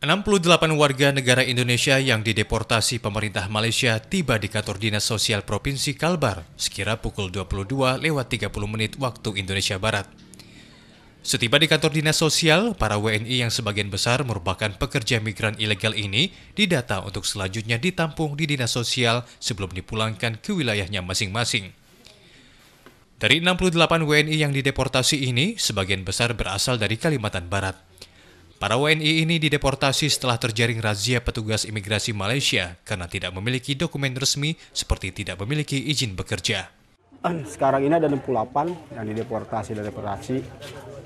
68 warga negara Indonesia yang dideportasi pemerintah Malaysia tiba di kantor Dinas Sosial Provinsi Kalbar sekira pukul 22 lewat 30 menit waktu Indonesia Barat. Setiba di kantor Dinas Sosial, para WNI yang sebagian besar merupakan pekerja migran ilegal ini didata untuk selanjutnya ditampung di Dinas Sosial sebelum dipulangkan ke wilayahnya masing-masing. Dari 68 WNI yang dideportasi ini, sebagian besar berasal dari Kalimantan Barat. Para WNI ini dideportasi setelah terjaring razia petugas imigrasi Malaysia karena tidak memiliki dokumen resmi seperti tidak memiliki izin bekerja. Ah, sekarang ini ada 68 yang dideportasi dari deportasi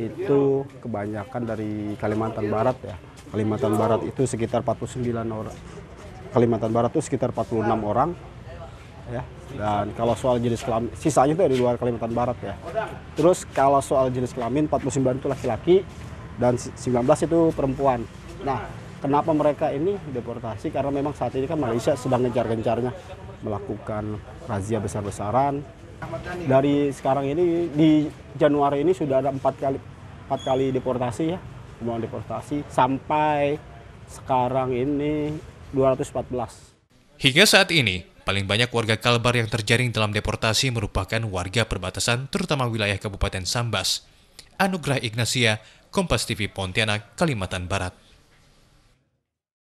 itu kebanyakan dari Kalimantan Barat ya. Kalimantan Barat itu sekitar 49 orang. Kalimantan Barat itu sekitar 46 orang ya. Dan kalau soal jenis kelamin sisanya itu dari luar Kalimantan Barat ya. Terus kalau soal jenis kelamin 49 itu laki-laki, dan 19 itu perempuan. Nah, kenapa mereka ini deportasi? Karena memang saat ini kan Malaysia sedang ngejar gencarnya melakukan razia besar-besaran. Dari sekarang ini di Januari ini sudah ada empat kali empat kali deportasi ya, kemauan deportasi sampai sekarang ini 214. Hingga saat ini, Paling banyak warga Kalbar yang terjaring dalam deportasi merupakan warga perbatasan, terutama wilayah Kabupaten Sambas. Anugrah Ignasia, Kompas TV Pontianak, Kalimantan Barat.